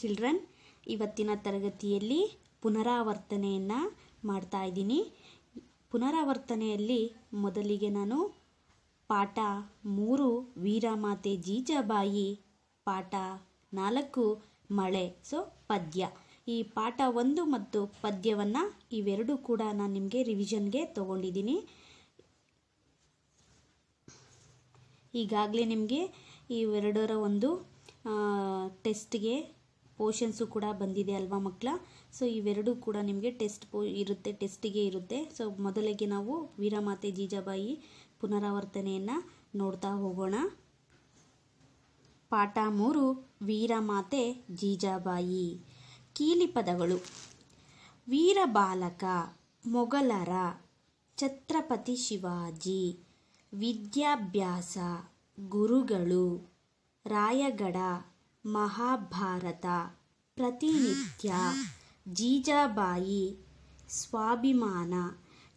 children ಇವತ್ತಿನ ತರಗತಿಯಲ್ಲಿ ಪುನರಾವರ್ತನೆಯನ್ನು ಮಾಡ್ತಾ ಇದ್ದೀನಿ ಪುನರಾವರ್ತನೆಯಲ್ಲಿ ಮೊದಲಿಗೆ ನಾನು ಪಾಠ ಮೂರು ವೀರಮಾತೆ ಜೀಜಾಬಾಯಿ ಪಾಠ ನಾಲ್ಕು ಮಳೆ ಸೊ ಪದ್ಯ ಈ ಪಾಠ ಒಂದು ಮತ್ತು ಪದ್ಯವನ್ನು ಇವೆರಡೂ ಕೂಡ ನಾನು ನಿಮಗೆ ರಿವಿಷನ್ಗೆ ತಗೊಂಡಿದ್ದೀನಿ ಈಗಾಗಲೇ ನಿಮಗೆ ಇವೆರಡರ ಒಂದು ಟೆಸ್ಟ್ಗೆ ಪೋಷನ್ಸು ಕೂಡ ಬಂದಿದೆ ಅಲ್ವಾ ಮಕ್ಕಳ ಸೊ ಇವೆರಡೂ ಕೂಡ ನಿಮಗೆ ಟೆಸ್ಟ್ ಪೋ ಇರುತ್ತೆ ಟೆಸ್ಟಿಗೆ ಇರುತ್ತೆ ಸೊ ಮೊದಲಿಗೆ ನಾವು ವೀರಮಾತೆ ಜೀಜಾಬಾಯಿ ಪುನರಾವರ್ತನೆಯನ್ನು ನೋಡ್ತಾ ಹೋಗೋಣ ಪಾಠ ಮೂರು ವೀರಮಾತೆ ಜೀಜಾಬಾಯಿ ಕೀಲಿ ಪದಗಳು ವೀರ ಬಾಲಕ ಮೊಘಲರ ಛತ್ರಪತಿ ಶಿವಾಜಿ ವಿದ್ಯಾಭ್ಯಾಸ ಗುರುಗಳು ರಾಯಗಡ ಮಹಾಭಾರತ ಪ್ರತಿನಿತ್ಯ ಜೀಜಾಬಾಯಿ ಸ್ವಾಭಿಮಾನ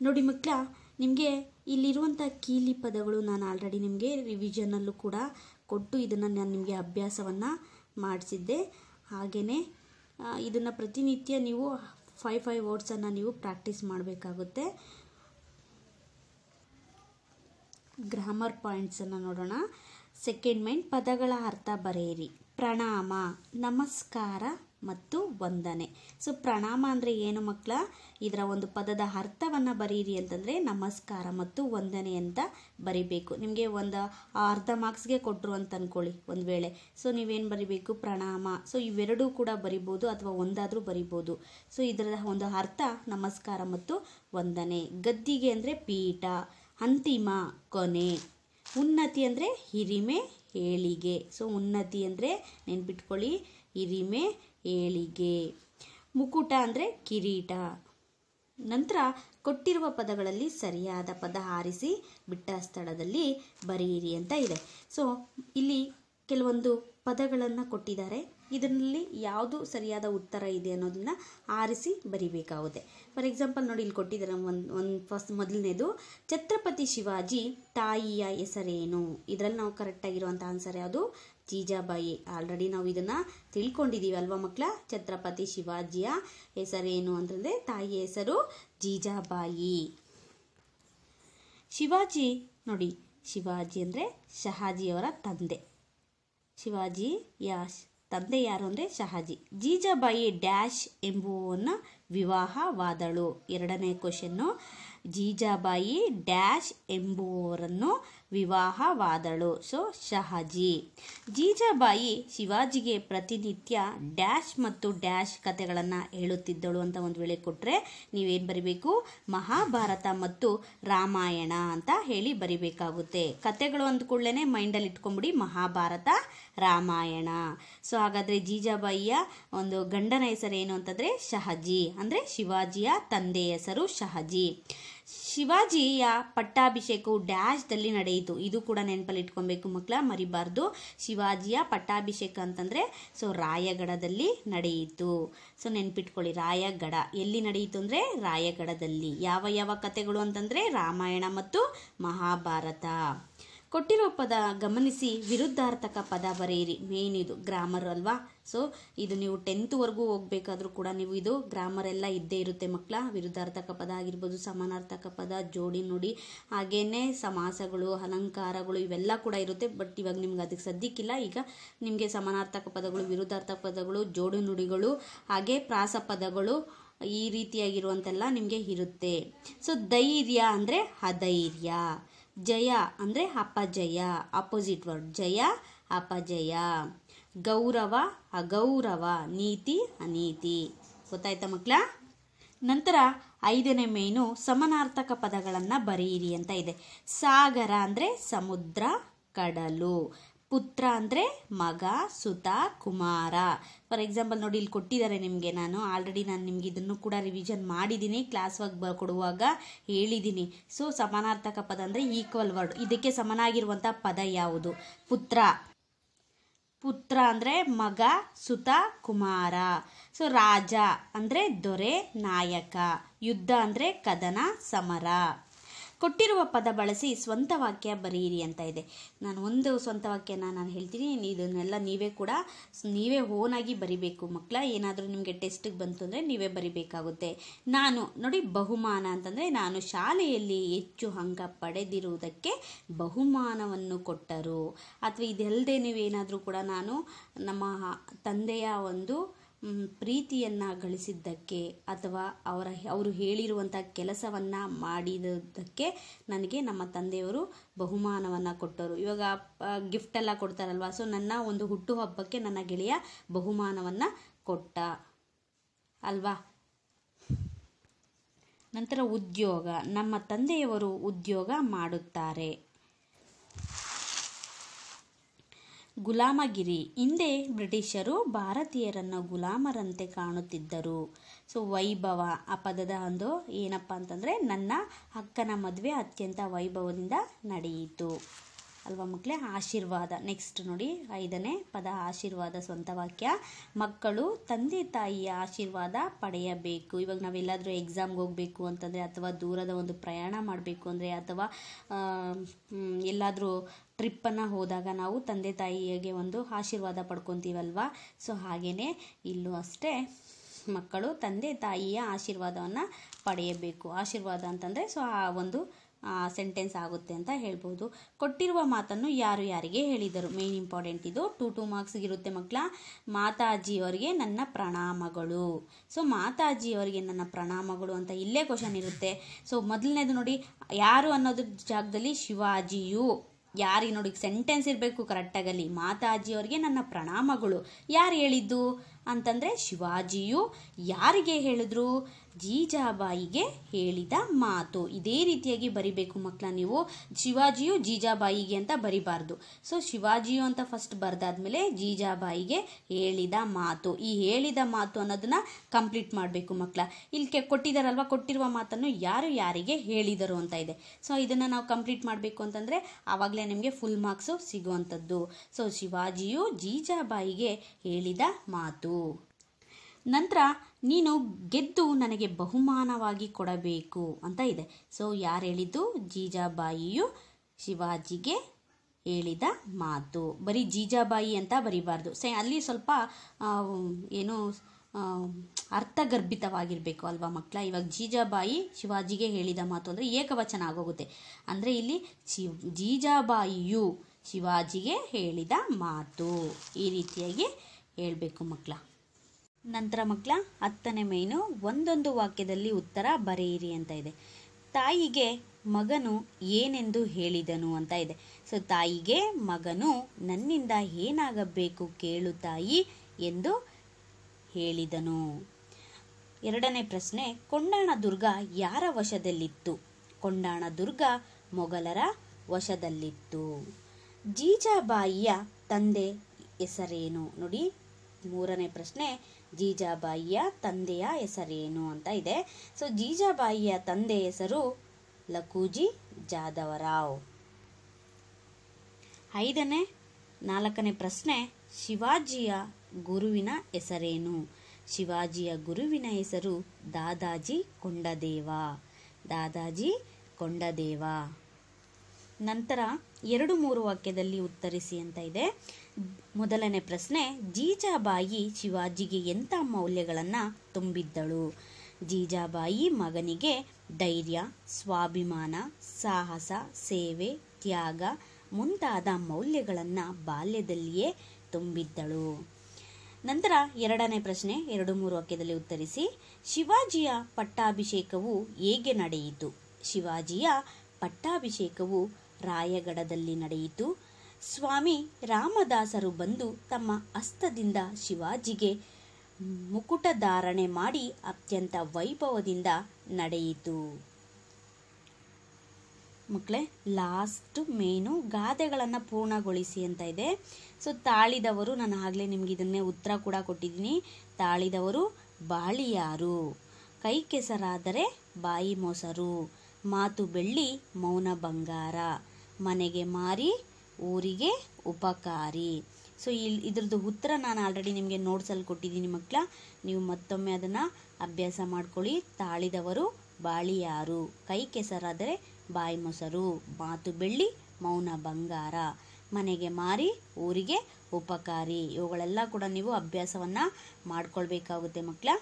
ನೋಡಿ ಮಕ್ಕಳ ನಿಮಗೆ ಇಲ್ಲಿರುವಂಥ ಕೀಲಿ ಪದಗಳು ನಾನು ಆಲ್ರೆಡಿ ನಿಮಗೆ ರಿವಿಷನಲ್ಲೂ ಕೂಡ ಕೊಟ್ಟು ಇದನ್ನು ನಾನು ನಿಮಗೆ ಅಭ್ಯಾಸವನ್ನು ಮಾಡಿಸಿದ್ದೆ ಹಾಗೆಯೇ ಇದನ್ನು ಪ್ರತಿನಿತ್ಯ ನೀವು ಫೈವ್ ಫೈವ್ ವರ್ಡ್ಸನ್ನು ನೀವು ಪ್ರಾಕ್ಟೀಸ್ ಮಾಡಬೇಕಾಗುತ್ತೆ ಗ್ರಾಮರ್ ಪಾಯಿಂಟ್ಸನ್ನು ನೋಡೋಣ ಸೆಕೆಂಡ್ ಮೈಂಡ್ ಪದಗಳ ಅರ್ಥ ಬರೆಯಿರಿ ಪ್ರಣಾಮ ನಮಸ್ಕಾರ ಮತ್ತು ವಂದನೆ ಸೊ ಪ್ರಣಾಮ ಅಂದರೆ ಏನು ಮಕ್ಕಳ ಇದರ ಒಂದು ಪದದ ಅರ್ಥವನ್ನು ಬರೀರಿ ಅಂತಂದರೆ ನಮಸ್ಕಾರ ಮತ್ತು ವಂದನೆ ಅಂತ ಬರಿಬೇಕು ನಿಮಗೆ ಒಂದು ಅರ್ಧ ಮಾರ್ಕ್ಸ್ಗೆ ಕೊಟ್ಟರು ಅಂತ ಅಂದ್ಕೊಳ್ಳಿ ಒಂದು ವೇಳೆ ಸೊ ನೀವೇನು ಬರಿಬೇಕು ಪ್ರಣಾಮ ಸೊ ಇವೆರಡೂ ಕೂಡ ಬರಿಬೋದು ಅಥವಾ ಒಂದಾದರೂ ಬರಿಬೋದು ಸೊ ಇದರ ಒಂದು ಅರ್ಥ ನಮಸ್ಕಾರ ಮತ್ತು ವಂದನೆ ಗದ್ದಿಗೆ ಅಂದರೆ ಪೀಠ ಅಂತಿಮ ಕೊನೆ ಉನ್ನತಿ ಅಂದರೆ ಹಿರಿಮೆ ಏಳಿಗೆ ಸೊ ಉನ್ನತಿ ಅಂದರೆ ನೆನ್ಪಿಟ್ಕೊಳ್ಳಿ ಹಿರಿಮೆ ಏಳಿಗೆ ಮುಕುಟ ಅಂದರೆ ಕಿರೀಟ ನಂತರ ಕೊಟ್ಟಿರುವ ಪದಗಳಲ್ಲಿ ಸರಿಯಾದ ಪದ ಆರಿಸಿ ಬಿಟ್ಟ ಸ್ಥಳದಲ್ಲಿ ಬರೆಯಿರಿ ಅಂತ ಇದೆ ಸೊ ಇಲ್ಲಿ ಕೆಲವೊಂದು ಪದಗಳನ್ನು ಕೊಟ್ಟಿದ್ದಾರೆ ಇದರಲ್ಲಿ ಯಾವುದು ಸರಿಯಾದ ಉತ್ತರ ಇದೆ ಅನ್ನೋದನ್ನ ಆರಿಸಿ ಬರಿಬೇಕಾಗುತ್ತೆ ಫಾರ್ ಎಕ್ಸಾಂಪಲ್ ನೋಡಿ ಇಲ್ಲಿ ಕೊಟ್ಟಿದ್ದಾರೆ ಒಂದು ಒಂದು ಫಸ್ಟ್ ಮೊದಲನೇದು ಛತ್ರಪತಿ ಶಿವಾಜಿ ತಾಯಿಯ ಹೆಸರೇನು ಇದರಲ್ಲಿ ನಾವು ಕರೆಕ್ಟಾಗಿರುವಂಥ ಆನ್ಸರ್ ಯಾವುದು ಜೀಜಾಬಾಯಿ ಆಲ್ರೆಡಿ ನಾವು ಇದನ್ನು ತಿಳ್ಕೊಂಡಿದ್ದೀವಿ ಅಲ್ವಾ ಮಕ್ಕಳ ಛತ್ರಪತಿ ಶಿವಾಜಿಯ ಹೆಸರೇನು ಅಂತಂದರೆ ತಾಯಿಯ ಹೆಸರು ಜೀಜಾಬಾಯಿ ಶಿವಾಜಿ ನೋಡಿ ಶಿವಾಜಿ ಅಂದರೆ ಶಹಾಜಿಯವರ ತಂದೆ ಶಿವಾಜಿ ಯಾ ತಂದೆ ಯಾರು ಅಂದರೆ ಶಹಾಜಿ ಜೀಜಾಬಾಯಿ ಡ್ಯಾಶ್ ಎಂಬುವನ್ನು ವಿವಾಹವಾದಳು ಎರಡನೇ ಕ್ವಶನ್ನು ಜೀಜಾಬಾಯಿ ಡ್ಯಾಶ್ ಎಂಬುವವರನ್ನು ವಿವಾಹವಾದಳು ಸೊ ಶಹಾಜಿ ಜೀಜಾಬಾಯಿ ಶಿವಾಜಿಗೆ ಪ್ರತಿನಿತ್ಯ ಡ್ಯಾಶ್ ಮತ್ತು ಡ್ಯಾಶ್ ಕಥೆಗಳನ್ನು ಹೇಳುತ್ತಿದ್ದಳು ಅಂತ ಒಂದು ವೇಳೆ ಕೊಟ್ಟರೆ ನೀವೇನು ಬರಿಬೇಕು ಮಹಾಭಾರತ ಮತ್ತು ರಾಮಾಯಣ ಅಂತ ಹೇಳಿ ಬರಿಬೇಕಾಗುತ್ತೆ ಕಥೆಗಳು ಕೂಡಲೇ ಮೈಂಡಲ್ಲಿ ಇಟ್ಕೊಂಬಿಡಿ ಮಹಾಭಾರತ ರಾಮಾಯಣ ಸೊ ಹಾಗಾದರೆ ಜೀಜಾಬಾಯಿಯ ಒಂದು ಗಂಡನ ಹೆಸರು ಏನು ಅಂತಂದರೆ ಶಹಾಜಿ ಅಂದರೆ ಶಿವಾಜಿಯ ತಂದೆ ಹೆಸರು ಶಹಾಜಿ ಶಿವಾಜಿಯ ಪಟ್ಟಾಭಿಷೇಕವು ಡ್ಯಾಶ್ದಲ್ಲಿ ನಡೆಯಿತು ಇದು ಕೂಡ ನೆನಪಲ್ಲಿ ಇಟ್ಕೊಬೇಕು ಮಕ್ಕಳ ಮರಿಬಾರ್ದು ಶಿವಾಜಿಯ ಪಟ್ಟಾಭಿಷೇಕ ಅಂತಂದರೆ ಸೊ ರಾಯಗಡದಲ್ಲಿ ನಡೆಯಿತು ಸೊ ನೆನ್ಪಿಟ್ಕೊಳ್ಳಿ ರಾಯಗಡ ಎಲ್ಲಿ ನಡೆಯಿತು ಅಂದರೆ ರಾಯಗಡದಲ್ಲಿ ಯಾವ ಯಾವ ಕಥೆಗಳು ಅಂತಂದರೆ ರಾಮಾಯಣ ಮತ್ತು ಮಹಾಭಾರತ ಕೊಟ್ಟಿರೋ ಪದ ಗಮನಿಸಿ ವಿರುದ್ಧಾರ್ಥಕ ಪದ ಬರೆಯಿರಿ ಮೇನ್ ಇದು ಗ್ರಾಮರ್ ಅಲ್ವಾ ಸೊ ಇದು ನೀವು ಟೆಂತ್ವರೆಗೂ ಹೋಗ್ಬೇಕಾದ್ರೂ ಕೂಡ ನೀವು ಇದು ಗ್ರಾಮರ್ ಎಲ್ಲ ಇದ್ದೇ ಇರುತ್ತೆ ಮಕ್ಕಳ ವಿರುದ್ಧಾರ್ಥಕ ಪದ ಆಗಿರ್ಬೋದು ಸಮಾನಾರ್ಥಕ ಪದ ಜೋಡಿ ನುಡಿ ಹಾಗೇನೆ ಸಮಾಸಗಳು ಅಲಂಕಾರಗಳು ಇವೆಲ್ಲ ಕೂಡ ಇರುತ್ತೆ ಬಟ್ ಇವಾಗ ನಿಮ್ಗೆ ಅದಕ್ಕೆ ಸದ್ಯಕ್ಕಿಲ್ಲ ಈಗ ನಿಮಗೆ ಸಮಾನಾರ್ಥಕ ಪದಗಳು ವಿರುದ್ಧಾರ್ಥಕ ಪದಗಳು ಜೋಡಿ ನುಡಿಗಳು ಹಾಗೆ ಪ್ರಾಸ ಪದಗಳು ಈ ರೀತಿಯಾಗಿರುವಂತೆಲ್ಲ ನಿಮಗೆ ಇರುತ್ತೆ ಸೊ ಧೈರ್ಯ ಅಂದರೆ ಅಧೈರ್ಯ ಜಯ ಅಂದರೆ ಅಪಜಯ ಅಪೋಸಿಟ್ ವರ್ಡ್ ಜಯ ಅಪಜಯ ಗೌರವ ಅಗೌರವ ನೀತಿ ಅನೀತಿ ಗೊತ್ತಾಯ್ತಾ ಮಕ್ಕಳ ನಂತರ ಐದನೇ ಮೇನು ಸಮನಾರ್ಥಕ ಪದಗಳನ್ನು ಬರೆಯಿರಿ ಅಂತ ಇದೆ ಸಾಗರ ಅಂದರೆ ಸಮುದ್ರ ಕಡಲು ಪುತ್ರ ಅಂದರೆ ಮಗ ಸುತ ಕುಮಾರ ಫಾರ್ ಎಕ್ಸಾಂಪಲ್ ನೋಡಿ ಇಲ್ಲಿ ಕೊಟ್ಟಿದ್ದಾರೆ ನಿಮಗೆ ನಾನು ಆಲ್ರೆಡಿ ನಾನು ನಿಮ್ಗೆ ಇದನ್ನು ಕೂಡ ರಿವಿಷನ್ ಮಾಡಿದ್ದೀನಿ ಕ್ಲಾಸ್ ವರ್ಕ್ ಕೊಡುವಾಗ ಹೇಳಿದ್ದೀನಿ ಸೊ ಸಮಾನಾರ್ಥಕ ಪದ ಅಂದರೆ ಈಕ್ವಲ್ ವರ್ಡ್ ಇದಕ್ಕೆ ಸಮನಾಗಿರುವಂಥ ಪದ ಯಾವುದು ಪುತ್ರ ಪುತ್ರ ಅಂದರೆ ಮಗ ಸುತ ಕುಮಾರ ಸೊ ರಾಜ ಅಂದರೆ ದೊರೆ ನಾಯಕ ಯುದ್ಧ ಅಂದರೆ ಕದನ ಸಮರ ಕೊಟ್ಟಿರುವ ಪದ ಬಳಸಿ ಸ್ವಂತ ವಾಕ್ಯ ಬರೆಯಿರಿ ಅಂತ ಇದೆ ನಾನು ಒಂದು ಸ್ವಂತ ವಾಕ್ಯನ ನಾನು ಹೇಳ್ತೀನಿ ಇದನ್ನೆಲ್ಲ ನೀವೇ ಕೂಡ ನೀವೇ ಓನಾಗಿ ಬರಿಬೇಕು ಮಕ್ಕಳ ಏನಾದರೂ ನಿಮಗೆ ಟೆಸ್ಟಿಗೆ ಬಂತು ಅಂದರೆ ನೀವೇ ಬರಿಬೇಕಾಗುತ್ತೆ ನಾನು ನೋಡಿ ಬಹುಮಾನ ಅಂತಂದರೆ ನಾನು ಶಾಲೆಯಲ್ಲಿ ಹೆಚ್ಚು ಅಂಕ ಪಡೆದಿರುವುದಕ್ಕೆ ಬಹುಮಾನವನ್ನು ಕೊಟ್ಟರು ಅಥವಾ ಇದಲ್ಲದೆ ನೀವೇನಾದರೂ ಕೂಡ ನಾನು ನಮ್ಮ ತಂದೆಯ ಒಂದು ಪ್ರೀತಿಯನ್ನು ಗಳಿಸಿದ್ದಕ್ಕೆ ಅಥವಾ ಅವರ ಅವರು ಹೇಳಿರುವಂಥ ಕೆಲಸವನ್ನು ಮಾಡಿದ್ದಕ್ಕೆ ನನಗೆ ನಮ್ಮ ತಂದೆಯವರು ಬಹುಮಾನವನ್ನು ಕೊಟ್ಟರು ಇವಾಗ ಎಲ್ಲ ಕೊಡ್ತಾರಲ್ವಾ ಸೊ ನನ್ನ ಒಂದು ಹುಟ್ಟುಹಬ್ಬಕ್ಕೆ ನನ್ನ ಗೆಳೆಯ ಬಹುಮಾನವನ್ನು ಕೊಟ್ಟ ಅಲ್ವಾ ನಂತರ ಉದ್ಯೋಗ ನಮ್ಮ ತಂದೆಯವರು ಉದ್ಯೋಗ ಮಾಡುತ್ತಾರೆ ಗುಲಾಮಗಿರಿ ಹಿಂದೆ ಬ್ರಿಟಿಷರು ಭಾರತೀಯರನ್ನು ಗುಲಾಮರಂತೆ ಕಾಣುತ್ತಿದ್ದರು ಸೊ ವೈಭವ ಆ ಪದದ ಒಂದು ಏನಪ್ಪ ಅಂತಂದರೆ ನನ್ನ ಅಕ್ಕನ ಮದುವೆ ಅತ್ಯಂತ ವೈಭವದಿಂದ ನಡೆಯಿತು ಅಲ್ವಾ ಮಕ್ಕಳೇ ಆಶೀರ್ವಾದ ನೆಕ್ಸ್ಟ್ ನೋಡಿ ಐದನೇ ಪದ ಆಶೀರ್ವಾದ ಸ್ವಂತ ವಾಕ್ಯ ಮಕ್ಕಳು ತಂದೆ ತಾಯಿಯ ಆಶೀರ್ವಾದ ಪಡೆಯಬೇಕು ಇವಾಗ ನಾವೆಲ್ಲಾದರೂ ಎಕ್ಸಾಮ್ಗೆ ಹೋಗಬೇಕು ಅಂತಂದರೆ ಅಥವಾ ದೂರದ ಒಂದು ಪ್ರಯಾಣ ಮಾಡಬೇಕು ಅಂದರೆ ಅಥವಾ ಎಲ್ಲಾದರೂ ಟ್ರಿಪ್ಪನ್ನು ಹೋದಾಗ ನಾವು ತಂದೆ ತಾಯಿಗೆ ಒಂದು ಆಶೀರ್ವಾದ ಪಡ್ಕೊತೀವಲ್ವಾ ಸೊ ಹಾಗೆಯೇ ಇಲ್ಲೂ ಅಷ್ಟೇ ಮಕ್ಕಳು ತಂದೆ ತಾಯಿಯ ಆಶೀರ್ವಾದವನ್ನು ಪಡೆಯಬೇಕು ಆಶೀರ್ವಾದ ಅಂತಂದರೆ ಸೊ ಆ ಒಂದು ಸೆಂಟೆನ್ಸ್ ಆಗುತ್ತೆ ಅಂತ ಹೇಳ್ಬೋದು ಕೊಟ್ಟಿರುವ ಮಾತನ್ನು ಯಾರು ಯಾರಿಗೆ ಹೇಳಿದರು ಮೇನ್ ಇಂಪಾರ್ಟೆಂಟ್ ಇದು ಟು ಟು ಮಾರ್ಕ್ಸ್ಗಿರುತ್ತೆ ಮಕ್ಕಳ ಮಾತಾಜಿಯವರಿಗೆ ನನ್ನ ಪ್ರಣಾಮಗಳು ಸೊ ಮಾತಾಜಿಯವರಿಗೆ ನನ್ನ ಪ್ರಣಾಮಗಳು ಅಂತ ಇಲ್ಲೇ ಕ್ವಶನ್ ಇರುತ್ತೆ ಸೊ ಮೊದಲನೇದು ನೋಡಿ ಯಾರು ಅನ್ನೋದ್ರ ಜಾಗದಲ್ಲಿ ಶಿವಾಜಿಯು ಯಾರಿಗೆ ನೋಡಿ ಸೆಂಟೆನ್ಸ್ ಇರಬೇಕು ಕರೆಕ್ಟಾಗಲ್ಲಿ ಮಾತಾಜಿಯವರಿಗೆ ನನ್ನ ಪ್ರಣಾಮಗಳು ಯಾರು ಹೇಳಿದ್ದು ಅಂತಂದರೆ ಶಿವಾಜಿಯು ಯಾರಿಗೆ ಹೇಳಿದ್ರು ಜೀಜಾಬಾಯಿಗೆ ಹೇಳಿದ ಮಾತು ಇದೇ ರೀತಿಯಾಗಿ ಬರಿಬೇಕು ಮಕ್ಕಳ ನೀವು ಶಿವಾಜಿಯು ಜೀಜಾಬಾಯಿಗೆ ಅಂತ ಬರಿಬಾರ್ದು ಸೊ ಶಿವಾಜಿಯು ಅಂತ ಫಸ್ಟ್ ಬರೆದಾದ್ಮೇಲೆ ಜೀಜಾಬಾಯಿಗೆ ಹೇಳಿದ ಮಾತು ಈ ಹೇಳಿದ ಮಾತು ಅನ್ನೋದನ್ನ ಕಂಪ್ಲೀಟ್ ಮಾಡಬೇಕು ಮಕ್ಕಳ ಇಲ್ಲಿ ಕೊಟ್ಟಿದಾರಲ್ವ ಕೊಟ್ಟಿರುವ ಮಾತನ್ನು ಯಾರು ಯಾರಿಗೆ ಹೇಳಿದರು ಅಂತ ಇದೆ ಸೊ ಇದನ್ನು ನಾವು ಕಂಪ್ಲೀಟ್ ಮಾಡಬೇಕು ಅಂತಂದರೆ ಆವಾಗಲೇ ನಿಮಗೆ ಫುಲ್ ಮಾರ್ಕ್ಸು ಸಿಗುವಂಥದ್ದು ಸೊ ಶಿವಾಜಿಯು ಜೀಜಾಬಾಯಿಗೆ ಹೇಳಿದ ಮಾತು ನಂತರ ನೀನು ಗೆದ್ದು ನನಗೆ ಬಹುಮಾನವಾಗಿ ಕೊಡಬೇಕು ಅಂತ ಇದೆ ಸೊ ಯಾರು ಹೇಳಿದ್ದು ಜೀಜಾಬಾಯಿಯು ಶಿವಾಜಿಗೆ ಹೇಳಿದ ಮಾತು ಬರೀ ಜೀಜಾಬಾಯಿ ಅಂತ ಬರಿಬಾರ್ದು ಸೆ ಅಲ್ಲಿ ಸ್ವಲ್ಪ ಏನು ಅರ್ಥಗರ್ಭಿತವಾಗಿರಬೇಕು ಅಲ್ವಾ ಮಕ್ಕಳ ಇವಾಗ ಜೀಜಾಬಾಯಿ ಶಿವಾಜಿಗೆ ಹೇಳಿದ ಮಾತು ಅಂದರೆ ಏಕವಚನ ಆಗೋಗುತ್ತೆ ಅಂದರೆ ಇಲ್ಲಿ ಶಿವ್ ಜೀಜಾಬಾಯಿಯು ಶಿವಾಜಿಗೆ ಹೇಳಿದ ಮಾತು ಈ ರೀತಿಯಾಗಿ ಹೇಳಬೇಕು ಮಕ್ಕಳ ನಂತರ ಮಕ್ಕಳ ಹತ್ತನೇ ಮೈನು ಒಂದೊಂದು ವಾಕ್ಯದಲ್ಲಿ ಉತ್ತರ ಬರೆಯಿರಿ ಅಂತ ಇದೆ ತಾಯಿಗೆ ಮಗನು ಏನೆಂದು ಹೇಳಿದನು ಅಂತ ಇದೆ ಸೊ ತಾಯಿಗೆ ಮಗನು ನನ್ನಿಂದ ಏನಾಗಬೇಕು ಕೇಳು ತಾಯಿ ಎಂದು ಹೇಳಿದನು ಎರಡನೇ ಪ್ರಶ್ನೆ ಕೊಂಡಾಣ ದುರ್ಗ ಯಾರ ವಶದಲ್ಲಿತ್ತು ಕೊಂಡಾಣ ದುರ್ಗ ಮೊಘಲರ ವಶದಲ್ಲಿತ್ತು ಜೀಜಾಬಾಯಿಯ ತಂದೆ ಹೆಸರೇನು ನೋಡಿ ಮೂರನೇ ಪ್ರಶ್ನೆ ಜೀಜಾಬಾಯಿಯ ತಂದೆಯ ಹೆಸರೇನು ಅಂತ ಇದೆ ಸೊ ಜೀಜಾಬಾಯಿಯ ತಂದೆ ಹೆಸರು ಲಕೂಜಿ ಜಾಧವರಾವ್ ಐದನೇ ನಾಲ್ಕನೇ ಪ್ರಶ್ನೆ ಶಿವಾಜಿಯ ಗುರುವಿನ ಹೆಸರೇನು ಶಿವಾಜಿಯ ಗುರುವಿನ ಹೆಸರು ದಾದಾಜಿ ಕೊಂಡದೇವ ದಾದಾಜಿ ಕೊಂಡದೇವ ನಂತರ ಎರಡು ಮೂರು ವಾಕ್ಯದಲ್ಲಿ ಉತ್ತರಿಸಿ ಅಂತ ಇದೆ ಮೊದಲನೇ ಪ್ರಶ್ನೆ ಜೀಜಾಬಾಯಿ ಶಿವಾಜಿಗೆ ಎಂಥ ಮೌಲ್ಯಗಳನ್ನು ತುಂಬಿದ್ದಳು ಜೀಜಾಬಾಯಿ ಮಗನಿಗೆ ಧೈರ್ಯ ಸ್ವಾಭಿಮಾನ ಸಾಹಸ ಸೇವೆ ತ್ಯಾಗ ಮುಂತಾದ ಮೌಲ್ಯಗಳನ್ನು ಬಾಲ್ಯದಲ್ಲಿಯೇ ತುಂಬಿದ್ದಳು ನಂತರ ಎರಡನೇ ಪ್ರಶ್ನೆ ಎರಡು ಮೂರು ವಾಕ್ಯದಲ್ಲಿ ಉತ್ತರಿಸಿ ಶಿವಾಜಿಯ ಪಟ್ಟಾಭಿಷೇಕವು ಹೇಗೆ ನಡೆಯಿತು ಶಿವಾಜಿಯ ಪಟ್ಟಾಭಿಷೇಕವು ರಾಯಗಡದಲ್ಲಿ ನಡೆಯಿತು ಸ್ವಾಮಿ ರಾಮದಾಸರು ಬಂದು ತಮ್ಮ ಹಸ್ತದಿಂದ ಶಿವಾಜಿಗೆ ಮುಕುಟ ಧಾರಣೆ ಮಾಡಿ ಅತ್ಯಂತ ವೈಭವದಿಂದ ನಡೆಯಿತು ಮಕ್ಕಳೇ ಲಾಸ್ಟ್ ಮೇನು ಗಾದೆಗಳನ್ನು ಪೂರ್ಣಗೊಳಿಸಿ ಅಂತ ಇದೆ ಸೊ ತಾಳಿದವರು ನಾನು ಆಗಲೇ ನಿಮ್ಗೆ ಇದನ್ನೇ ಉತ್ತರ ಕೂಡ ಕೊಟ್ಟಿದ್ದೀನಿ ತಾಳಿದವರು ಬಾಳಿಯಾರು ಕೈ ಕೆಸರಾದರೆ ಬಾಯಿ ಮೊಸರು ಮಾತು ಬೆಳ್ಳಿ ಮೌನ ಬಂಗಾರ ಮನೆಗೆ ಮಾರಿ ಊರಿಗೆ ಉಪಕಾರಿ ಸೊ ಇಲ್ಲಿ ಇದ್ರದ್ದು ಉತ್ತರ ನಾನು ಆಲ್ರೆಡಿ ನಿಮಗೆ ನೋಟ್ಸಲ್ಲಿ ಕೊಟ್ಟಿದ್ದೀನಿ ಮಕ್ಕಳ ನೀವು ಮತ್ತೊಮ್ಮೆ ಅದನ್ನು ಅಭ್ಯಾಸ ಮಾಡ್ಕೊಳ್ಳಿ ತಾಳಿದವರು ಬಾಳಿಯಾರು ಕೈ ಕೆಸರಾದರೆ ಬಾಯಿ ಮೊಸರು ಮಾತು ಬೆಳ್ಳಿ ಮೌನ ಬಂಗಾರ ಮನೆಗೆ ಮಾರಿ ಊರಿಗೆ ಉಪಕಾರಿ ಇವುಗಳೆಲ್ಲ ಕೂಡ ನೀವು ಅಭ್ಯಾಸವನ್ನು ಮಾಡ್ಕೊಳ್ಬೇಕಾಗುತ್ತೆ ಮಕ್ಕಳ